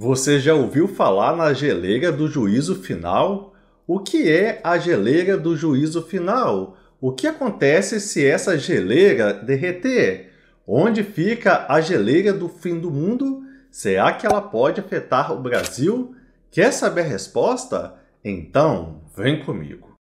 Você já ouviu falar na geleira do juízo final? O que é a geleira do juízo final? O que acontece se essa geleira derreter? Onde fica a geleira do fim do mundo? Será que ela pode afetar o Brasil? Quer saber a resposta? Então, vem comigo.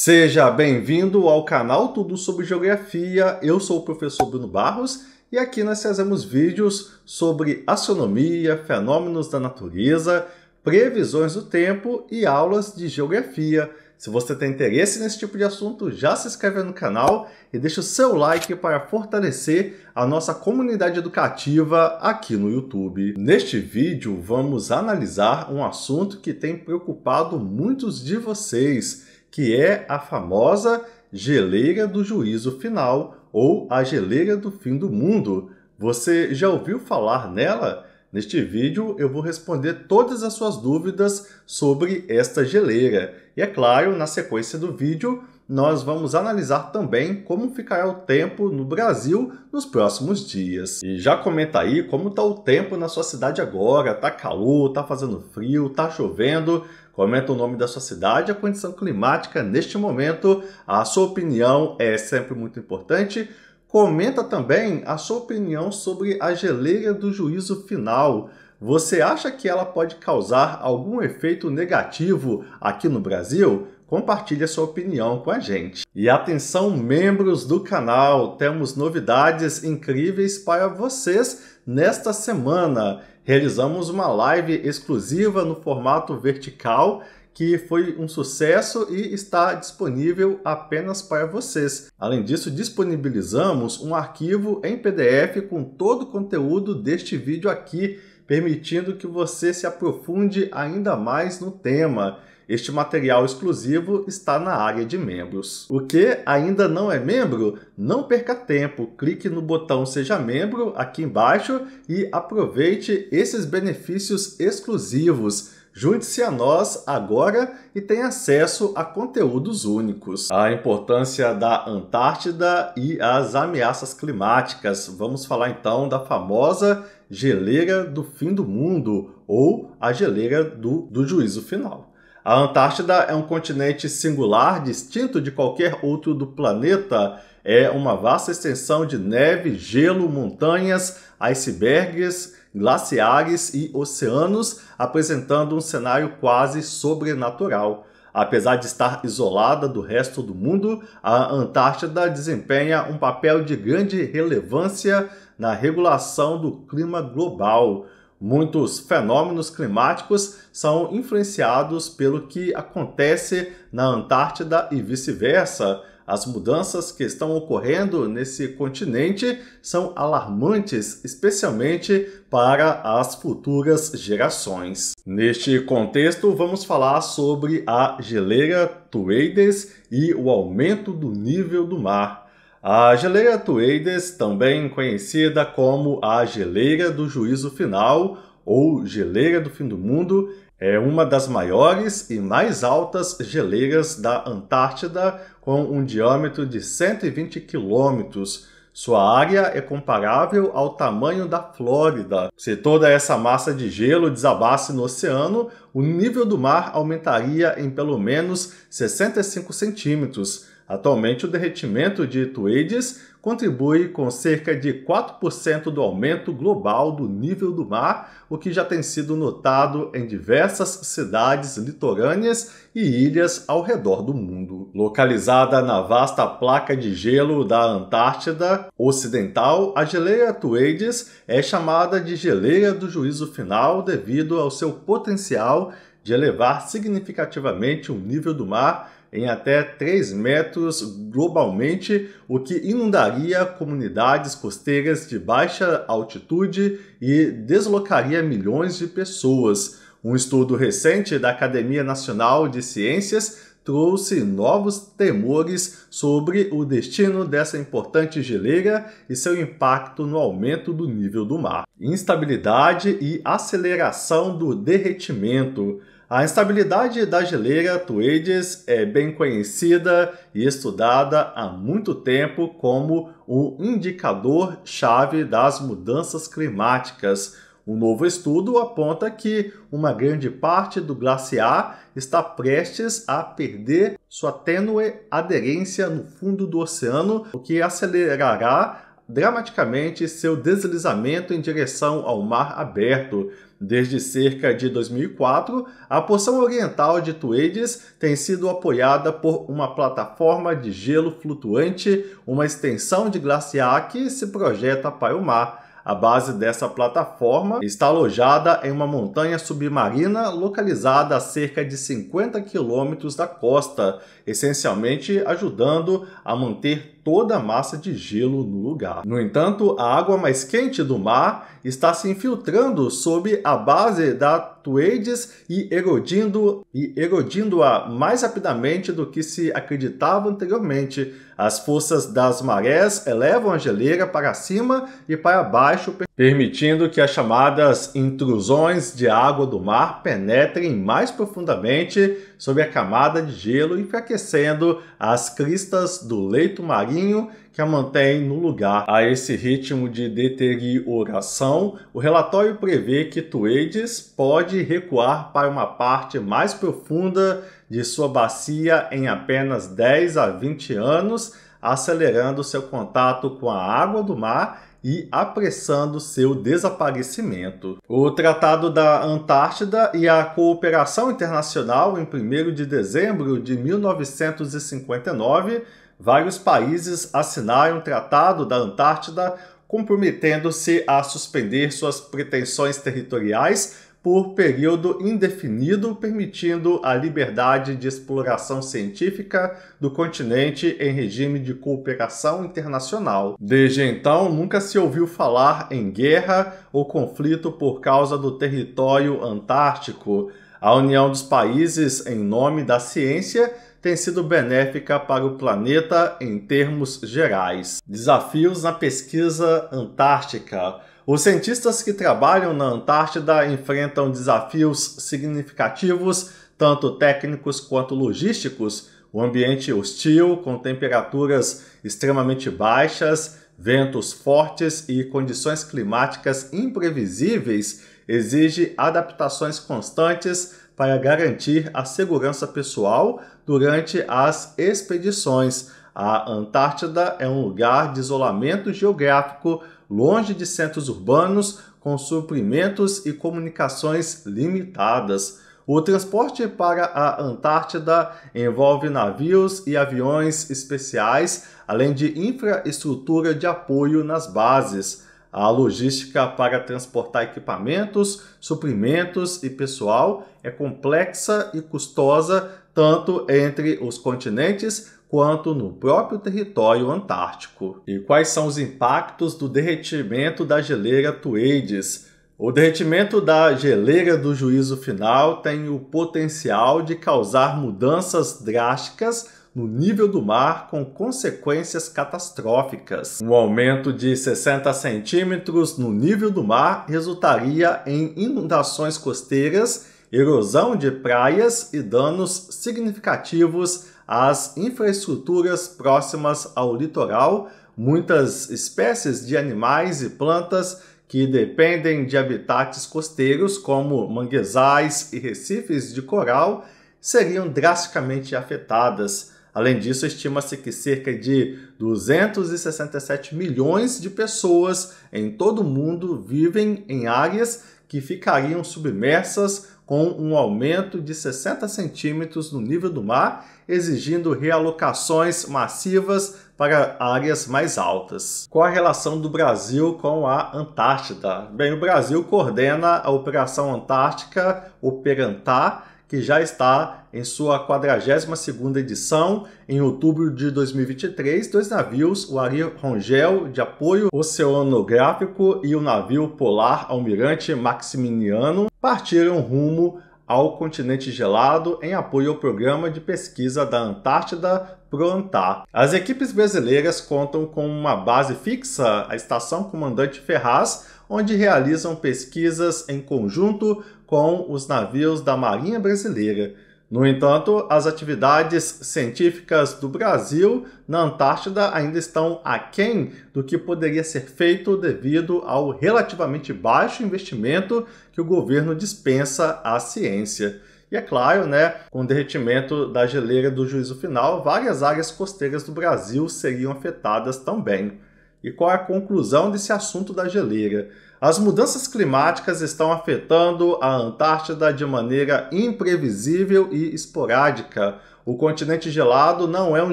Seja bem-vindo ao canal Tudo sobre Geografia. Eu sou o professor Bruno Barros e aqui nós trazemos vídeos sobre astronomia, fenômenos da natureza, previsões do tempo e aulas de geografia. Se você tem interesse nesse tipo de assunto, já se inscreve no canal e deixa o seu like para fortalecer a nossa comunidade educativa aqui no YouTube. Neste vídeo, vamos analisar um assunto que tem preocupado muitos de vocês que é a famosa geleira do juízo final ou a geleira do fim do mundo. Você já ouviu falar nela? Neste vídeo eu vou responder todas as suas dúvidas sobre esta geleira. E é claro, na sequência do vídeo nós vamos analisar também como ficará o tempo no Brasil nos próximos dias. E já comenta aí como está o tempo na sua cidade agora, tá calor, tá fazendo frio, tá chovendo, Comenta o nome da sua cidade, a condição climática neste momento. A sua opinião é sempre muito importante. Comenta também a sua opinião sobre a geleira do juízo final. Você acha que ela pode causar algum efeito negativo aqui no Brasil? compartilhe a sua opinião com a gente. E atenção, membros do canal, temos novidades incríveis para vocês nesta semana. Realizamos uma live exclusiva no formato vertical que foi um sucesso e está disponível apenas para vocês. Além disso, disponibilizamos um arquivo em PDF com todo o conteúdo deste vídeo aqui, permitindo que você se aprofunde ainda mais no tema. Este material exclusivo está na área de membros. O que ainda não é membro? Não perca tempo, clique no botão Seja Membro aqui embaixo e aproveite esses benefícios exclusivos. Junte-se a nós agora e tenha acesso a conteúdos únicos. A importância da Antártida e as ameaças climáticas. Vamos falar então da famosa geleira do fim do mundo ou a geleira do, do juízo final. A Antártida é um continente singular, distinto de qualquer outro do planeta. É uma vasta extensão de neve, gelo, montanhas, icebergs, glaciares e oceanos, apresentando um cenário quase sobrenatural. Apesar de estar isolada do resto do mundo, a Antártida desempenha um papel de grande relevância na regulação do clima global. Muitos fenômenos climáticos são influenciados pelo que acontece na Antártida e vice-versa. As mudanças que estão ocorrendo nesse continente são alarmantes, especialmente para as futuras gerações. Neste contexto, vamos falar sobre a geleira Tueides e o aumento do nível do mar. A geleira Tueides, também conhecida como a geleira do juízo final ou geleira do fim do mundo, é uma das maiores e mais altas geleiras da Antártida, com um diâmetro de 120 quilômetros. Sua área é comparável ao tamanho da Flórida. Se toda essa massa de gelo desabasse no oceano, o nível do mar aumentaria em pelo menos 65 centímetros Atualmente, o derretimento de Tuades contribui com cerca de 4% do aumento global do nível do mar, o que já tem sido notado em diversas cidades litorâneas e ilhas ao redor do mundo. Localizada na vasta placa de gelo da Antártida Ocidental, a geleia Tuades é chamada de geleia do juízo final devido ao seu potencial de elevar significativamente o nível do mar em até 3 metros globalmente, o que inundaria comunidades costeiras de baixa altitude e deslocaria milhões de pessoas. Um estudo recente da Academia Nacional de Ciências trouxe novos temores sobre o destino dessa importante geleira e seu impacto no aumento do nível do mar. Instabilidade e aceleração do derretimento. A instabilidade da geleira Tuides é bem conhecida e estudada há muito tempo como um indicador-chave das mudanças climáticas. Um novo estudo aponta que uma grande parte do glaciar está prestes a perder sua tênue aderência no fundo do oceano, o que acelerará dramaticamente seu deslizamento em direção ao mar aberto. Desde cerca de 2004, a porção oriental de Tuedes tem sido apoiada por uma plataforma de gelo flutuante, uma extensão de glaciar que se projeta para o mar. A base dessa plataforma está alojada em uma montanha submarina localizada a cerca de 50 quilômetros da costa, essencialmente ajudando a manter toda a massa de gelo no lugar. No entanto, a água mais quente do mar está se infiltrando sob a base da Tuades e erodindo e erodindo-a mais rapidamente do que se acreditava anteriormente. As forças das marés elevam a geleira para cima e para baixo permitindo que as chamadas intrusões de água do mar penetrem mais profundamente sob a camada de gelo, enfraquecendo as cristas do leito marinho que a mantém no lugar. A esse ritmo de deterioração, o relatório prevê que Tuades pode recuar para uma parte mais profunda de sua bacia em apenas 10 a 20 anos, acelerando seu contato com a água do mar e apressando seu desaparecimento. O Tratado da Antártida e a Cooperação Internacional, em 1 de dezembro de 1959, vários países assinaram o Tratado da Antártida, comprometendo-se a suspender suas pretensões territoriais por período indefinido, permitindo a liberdade de exploração científica do continente em regime de cooperação internacional. Desde então, nunca se ouviu falar em guerra ou conflito por causa do território antártico. A união dos países em nome da ciência tem sido benéfica para o planeta em termos gerais. Desafios na pesquisa antártica. Os cientistas que trabalham na Antártida enfrentam desafios significativos, tanto técnicos quanto logísticos. O ambiente hostil, com temperaturas extremamente baixas, ventos fortes e condições climáticas imprevisíveis, exige adaptações constantes para garantir a segurança pessoal durante as expedições. A Antártida é um lugar de isolamento geográfico longe de centros urbanos, com suprimentos e comunicações limitadas. O transporte para a Antártida envolve navios e aviões especiais, além de infraestrutura de apoio nas bases. A logística para transportar equipamentos, suprimentos e pessoal é complexa e custosa tanto entre os continentes quanto no próprio território antártico. E quais são os impactos do derretimento da geleira Tuades? O derretimento da geleira do juízo final tem o potencial de causar mudanças drásticas no nível do mar com consequências catastróficas. Um aumento de 60 centímetros no nível do mar resultaria em inundações costeiras, erosão de praias e danos significativos as infraestruturas próximas ao litoral, muitas espécies de animais e plantas que dependem de habitats costeiros, como manguezais e recifes de coral, seriam drasticamente afetadas. Além disso, estima-se que cerca de 267 milhões de pessoas em todo o mundo vivem em áreas que ficariam submersas com um aumento de 60 centímetros no nível do mar, exigindo realocações massivas para áreas mais altas. Qual a relação do Brasil com a Antártida? Bem, o Brasil coordena a Operação Antártica, Operantá, que já está em sua 42ª edição, em outubro de 2023, dois navios, o Ari Rongel, de apoio oceanográfico, e o navio polar Almirante Maximiliano, partiram rumo ao continente gelado em apoio ao programa de pesquisa da Antártida Prontar. As equipes brasileiras contam com uma base fixa, a Estação Comandante Ferraz, onde realizam pesquisas em conjunto com os navios da Marinha Brasileira. No entanto, as atividades científicas do Brasil na Antártida ainda estão aquém do que poderia ser feito devido ao relativamente baixo investimento que o governo dispensa à ciência. E é claro, né, com o derretimento da geleira do juízo final, várias áreas costeiras do Brasil seriam afetadas também. E qual é a conclusão desse assunto da geleira? As mudanças climáticas estão afetando a Antártida de maneira imprevisível e esporádica. O continente gelado não é um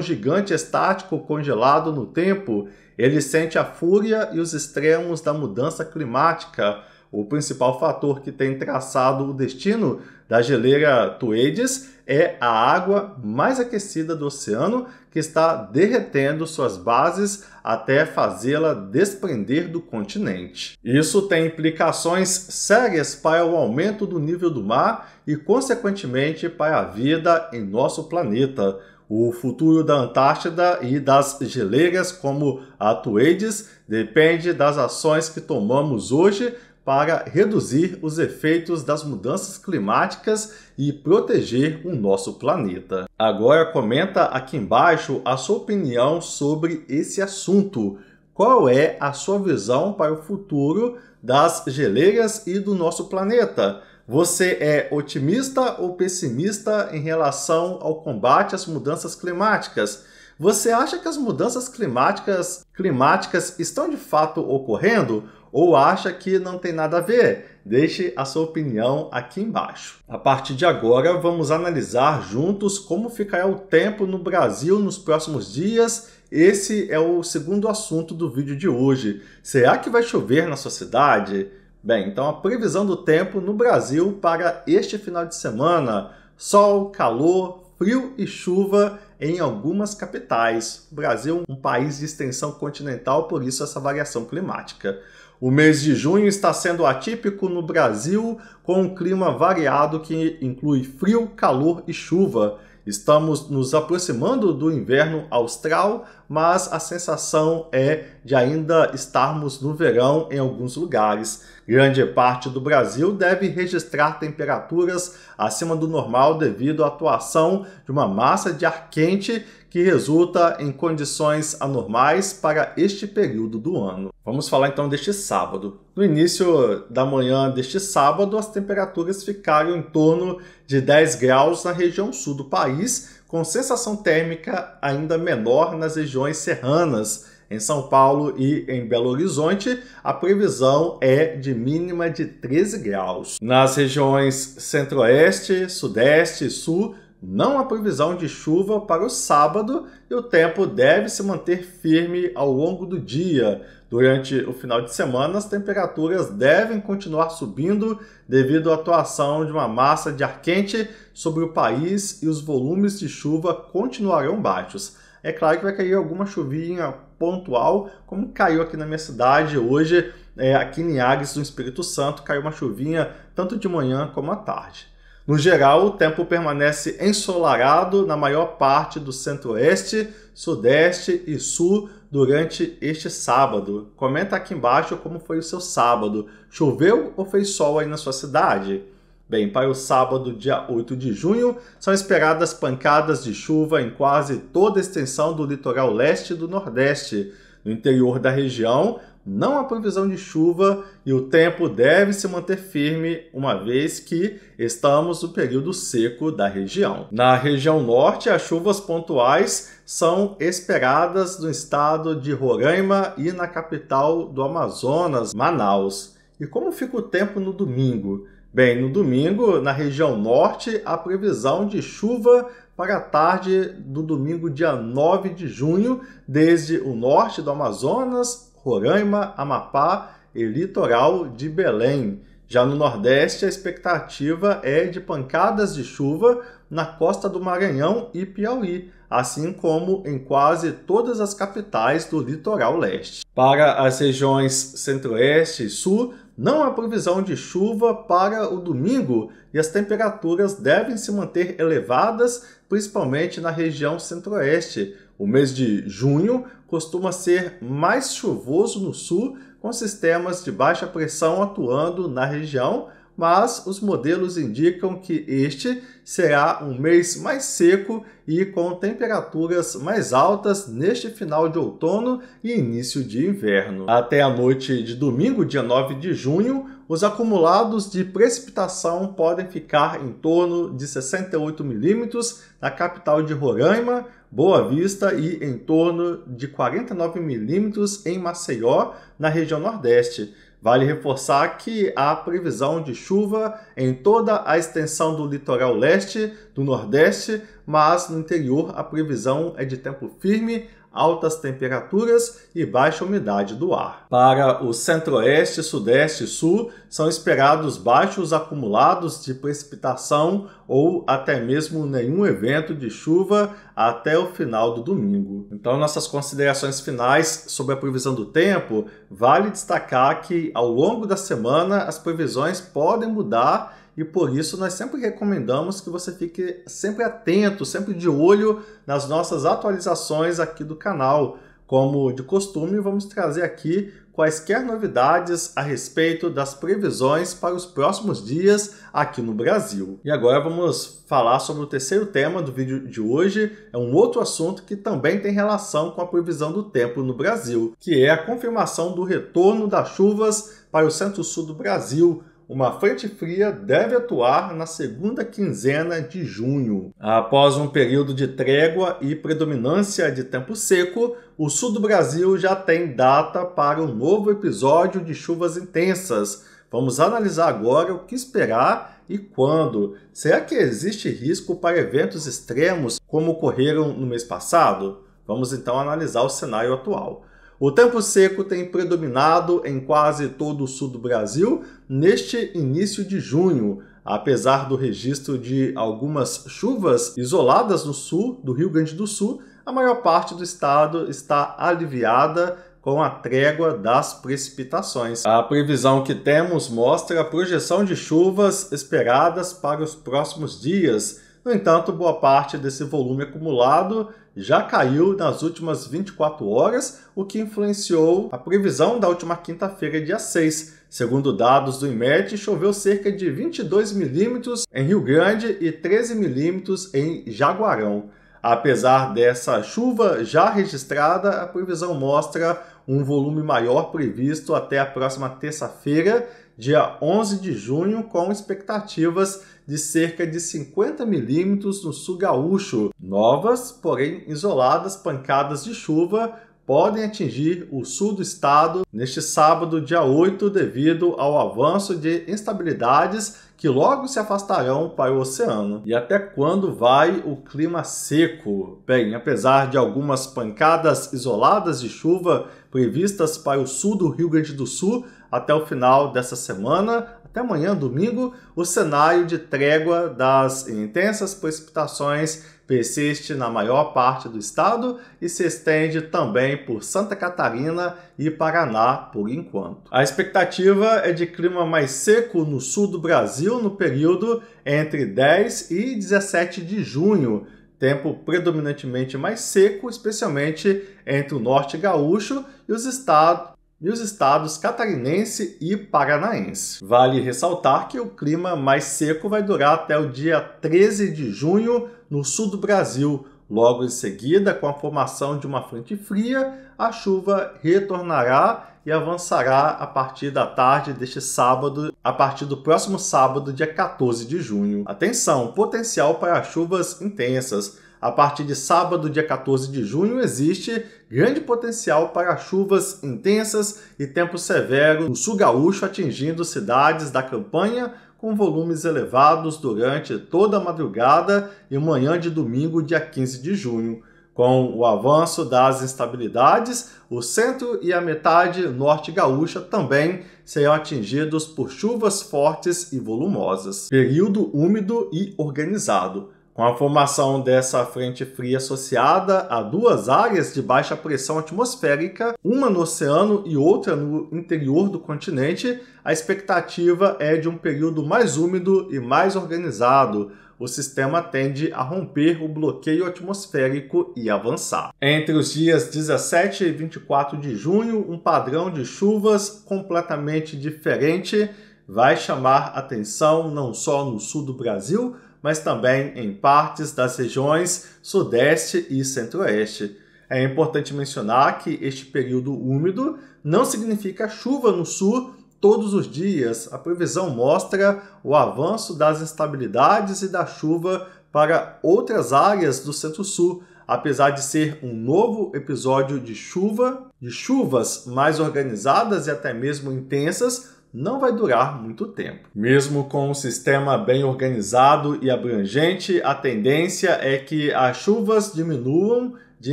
gigante estático congelado no tempo. Ele sente a fúria e os extremos da mudança climática. O principal fator que tem traçado o destino da geleira Tuedes é a água mais aquecida do oceano, que está derretendo suas bases até fazê-la desprender do continente. Isso tem implicações sérias para o aumento do nível do mar e, consequentemente, para a vida em nosso planeta. O futuro da Antártida e das geleiras como a Tuades depende das ações que tomamos hoje para reduzir os efeitos das mudanças climáticas e proteger o nosso planeta. Agora comenta aqui embaixo a sua opinião sobre esse assunto. Qual é a sua visão para o futuro das geleiras e do nosso planeta? Você é otimista ou pessimista em relação ao combate às mudanças climáticas? Você acha que as mudanças climáticas, climáticas estão de fato ocorrendo ou acha que não tem nada a ver? Deixe a sua opinião aqui embaixo. A partir de agora, vamos analisar juntos como ficará o tempo no Brasil nos próximos dias. Esse é o segundo assunto do vídeo de hoje. Será que vai chover na sua cidade? Bem, então a previsão do tempo no Brasil para este final de semana: sol, calor, frio e chuva em algumas capitais. O Brasil é um país de extensão continental, por isso essa variação climática. O mês de junho está sendo atípico no Brasil, com um clima variado que inclui frio, calor e chuva. Estamos nos aproximando do inverno austral, mas a sensação é de ainda estarmos no verão em alguns lugares. Grande parte do Brasil deve registrar temperaturas acima do normal devido à atuação de uma massa de ar quente que resulta em condições anormais para este período do ano. Vamos falar então deste sábado. No início da manhã deste sábado, as temperaturas ficaram em torno de 10 graus na região sul do país com sensação térmica ainda menor nas regiões serranas. Em São Paulo e em Belo Horizonte, a previsão é de mínima de 13 graus. Nas regiões centro-oeste, sudeste e sul, não há previsão de chuva para o sábado e o tempo deve se manter firme ao longo do dia, Durante o final de semana, as temperaturas devem continuar subindo devido à atuação de uma massa de ar quente sobre o país e os volumes de chuva continuarão baixos. É claro que vai cair alguma chuvinha pontual, como caiu aqui na minha cidade hoje, é, aqui em Iagues do Espírito Santo, caiu uma chuvinha tanto de manhã como à tarde. No geral, o tempo permanece ensolarado na maior parte do centro-oeste, sudeste e sul durante este sábado. Comenta aqui embaixo como foi o seu sábado. Choveu ou fez sol aí na sua cidade? Bem, para o sábado, dia 8 de junho, são esperadas pancadas de chuva em quase toda a extensão do litoral leste e do nordeste. No interior da região, não há previsão de chuva e o tempo deve se manter firme, uma vez que estamos no período seco da região. Na região norte, as chuvas pontuais são esperadas no estado de Roraima e na capital do Amazonas, Manaus. E como fica o tempo no domingo? Bem, no domingo, na região norte, a previsão de chuva para a tarde do domingo, dia 9 de junho, desde o norte do Amazonas, Roraima, Amapá e litoral de Belém. Já no Nordeste, a expectativa é de pancadas de chuva na costa do Maranhão e Piauí assim como em quase todas as capitais do litoral leste. Para as regiões centro-oeste e sul, não há previsão de chuva para o domingo e as temperaturas devem se manter elevadas, principalmente na região centro-oeste. O mês de junho costuma ser mais chuvoso no sul, com sistemas de baixa pressão atuando na região mas os modelos indicam que este será um mês mais seco e com temperaturas mais altas neste final de outono e início de inverno. Até a noite de domingo, dia 9 de junho, os acumulados de precipitação podem ficar em torno de 68 milímetros na capital de Roraima, Boa Vista e em torno de 49 milímetros em Maceió, na região Nordeste. Vale reforçar que há previsão de chuva em toda a extensão do litoral leste, do nordeste, mas no interior a previsão é de tempo firme altas temperaturas e baixa umidade do ar. Para o centro-oeste, sudeste e sul, são esperados baixos acumulados de precipitação ou até mesmo nenhum evento de chuva até o final do domingo. Então, nossas considerações finais sobre a previsão do tempo, vale destacar que ao longo da semana as previsões podem mudar e por isso nós sempre recomendamos que você fique sempre atento, sempre de olho nas nossas atualizações aqui do canal. Como de costume, vamos trazer aqui quaisquer novidades a respeito das previsões para os próximos dias aqui no Brasil. E agora vamos falar sobre o terceiro tema do vídeo de hoje. É um outro assunto que também tem relação com a previsão do tempo no Brasil, que é a confirmação do retorno das chuvas para o centro-sul do Brasil uma frente fria deve atuar na segunda quinzena de junho. Após um período de trégua e predominância de tempo seco, o sul do Brasil já tem data para um novo episódio de chuvas intensas. Vamos analisar agora o que esperar e quando. Será que existe risco para eventos extremos como ocorreram no mês passado? Vamos então analisar o cenário atual. O tempo seco tem predominado em quase todo o sul do Brasil neste início de junho, apesar do registro de algumas chuvas isoladas no sul do Rio Grande do Sul. A maior parte do estado está aliviada com a trégua das precipitações. A previsão que temos mostra a projeção de chuvas esperadas para os próximos dias. No entanto, boa parte desse volume acumulado já caiu nas últimas 24 horas, o que influenciou a previsão da última quinta-feira, dia 6. Segundo dados do IMET, choveu cerca de 22 milímetros em Rio Grande e 13 milímetros em Jaguarão. Apesar dessa chuva já registrada, a previsão mostra um volume maior previsto até a próxima terça-feira, dia 11 de junho, com expectativas de cerca de 50 milímetros no sul gaúcho. Novas, porém isoladas pancadas de chuva podem atingir o sul do estado neste sábado, dia 8, devido ao avanço de instabilidades que logo se afastarão para o oceano. E até quando vai o clima seco? Bem, apesar de algumas pancadas isoladas de chuva previstas para o sul do Rio Grande do Sul, até o final dessa semana, até amanhã, domingo, o cenário de trégua das intensas precipitações persiste na maior parte do estado e se estende também por Santa Catarina e Paraná por enquanto. A expectativa é de clima mais seco no sul do Brasil no período entre 10 e 17 de junho, tempo predominantemente mais seco, especialmente entre o norte gaúcho e os estados e os estados catarinense e paranaense. Vale ressaltar que o clima mais seco vai durar até o dia 13 de junho no sul do Brasil. Logo em seguida, com a formação de uma frente fria, a chuva retornará e avançará a partir da tarde deste sábado, a partir do próximo sábado, dia 14 de junho. Atenção, potencial para chuvas intensas a partir de sábado, dia 14 de junho, existe grande potencial para chuvas intensas e tempo severo no sul gaúcho, atingindo cidades da campanha com volumes elevados durante toda a madrugada e manhã de domingo, dia 15 de junho. Com o avanço das instabilidades, o centro e a metade norte gaúcha também serão atingidos por chuvas fortes e volumosas. Período úmido e organizado. Com a formação dessa frente fria associada a duas áreas de baixa pressão atmosférica, uma no oceano e outra no interior do continente, a expectativa é de um período mais úmido e mais organizado, o sistema tende a romper o bloqueio atmosférico e avançar. Entre os dias 17 e 24 de junho, um padrão de chuvas completamente diferente vai chamar atenção não só no sul do Brasil, mas também em partes das regiões Sudeste e Centro-Oeste. É importante mencionar que este período úmido não significa chuva no sul todos os dias. A previsão mostra o avanço das instabilidades e da chuva para outras áreas do centro-sul, apesar de ser um novo episódio de chuva, de chuvas mais organizadas e até mesmo intensas, não vai durar muito tempo. Mesmo com um sistema bem organizado e abrangente, a tendência é que as chuvas diminuam de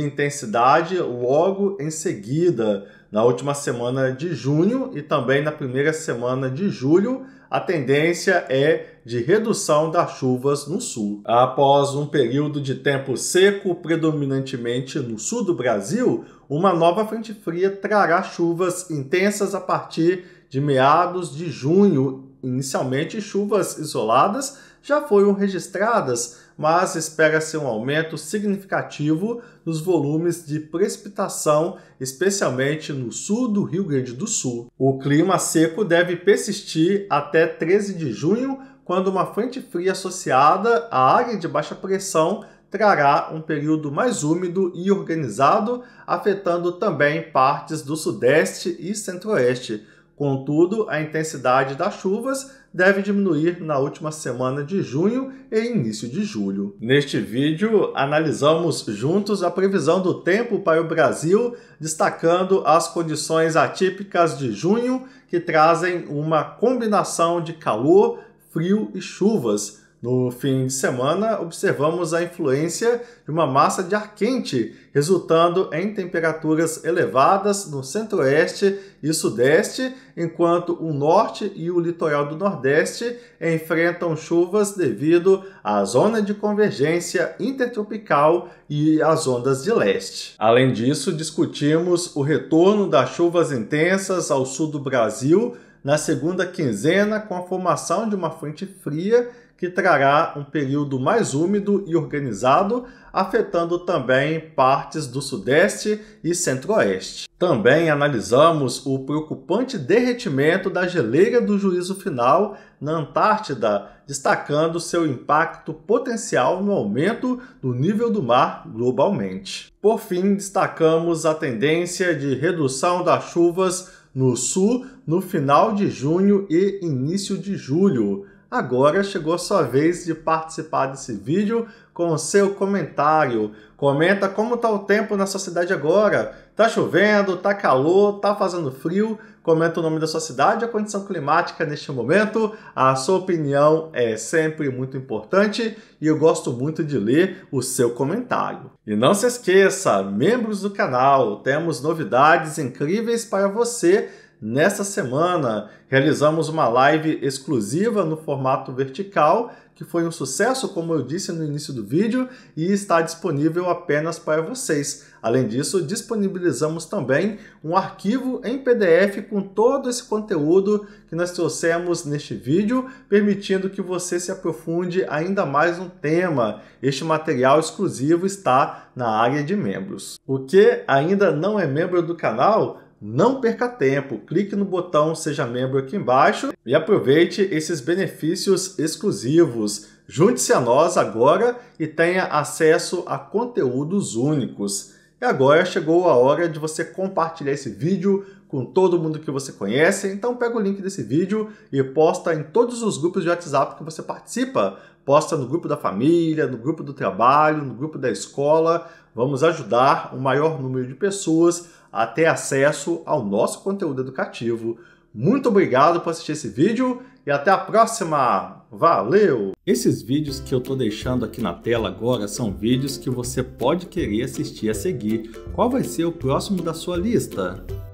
intensidade logo em seguida, na última semana de junho e também na primeira semana de julho, a tendência é de redução das chuvas no sul. Após um período de tempo seco, predominantemente no sul do Brasil, uma nova frente fria trará chuvas intensas a partir de meados de junho. Inicialmente, chuvas isoladas já foram registradas, mas espera-se um aumento significativo nos volumes de precipitação, especialmente no sul do Rio Grande do Sul. O clima seco deve persistir até 13 de junho, quando uma frente fria associada à área de baixa pressão trará um período mais úmido e organizado, afetando também partes do Sudeste e Centro-Oeste. Contudo, a intensidade das chuvas deve diminuir na última semana de junho e início de julho. Neste vídeo, analisamos juntos a previsão do tempo para o Brasil, destacando as condições atípicas de junho, que trazem uma combinação de calor, frio e chuvas no fim de semana, observamos a influência de uma massa de ar quente, resultando em temperaturas elevadas no centro-oeste e sudeste, enquanto o norte e o litoral do nordeste enfrentam chuvas devido à zona de convergência intertropical e às ondas de leste. Além disso, discutimos o retorno das chuvas intensas ao sul do Brasil na segunda quinzena com a formação de uma frente fria que trará um período mais úmido e organizado, afetando também partes do Sudeste e Centro-Oeste. Também analisamos o preocupante derretimento da geleira do juízo final na Antártida, destacando seu impacto potencial no aumento do nível do mar globalmente. Por fim, destacamos a tendência de redução das chuvas no sul no final de junho e início de julho Agora chegou a sua vez de participar desse vídeo com o seu comentário. Comenta como está o tempo na sua cidade agora. Tá chovendo, tá calor, tá fazendo frio? Comenta o nome da sua cidade, a condição climática neste momento. A sua opinião é sempre muito importante e eu gosto muito de ler o seu comentário. E não se esqueça, membros do canal, temos novidades incríveis para você Nesta semana, realizamos uma live exclusiva no formato vertical, que foi um sucesso, como eu disse no início do vídeo, e está disponível apenas para vocês. Além disso, disponibilizamos também um arquivo em PDF com todo esse conteúdo que nós trouxemos neste vídeo, permitindo que você se aprofunde ainda mais no tema. Este material exclusivo está na área de membros. O que ainda não é membro do canal? Não perca tempo, clique no botão Seja Membro aqui embaixo e aproveite esses benefícios exclusivos. Junte-se a nós agora e tenha acesso a conteúdos únicos. E agora chegou a hora de você compartilhar esse vídeo com todo mundo que você conhece, então pega o link desse vídeo e posta em todos os grupos de WhatsApp que você participa. Posta no grupo da família, no grupo do trabalho, no grupo da escola. Vamos ajudar o maior número de pessoas a ter acesso ao nosso conteúdo educativo. Muito obrigado por assistir esse vídeo e até a próxima. Valeu! Esses vídeos que eu estou deixando aqui na tela agora são vídeos que você pode querer assistir a seguir. Qual vai ser o próximo da sua lista?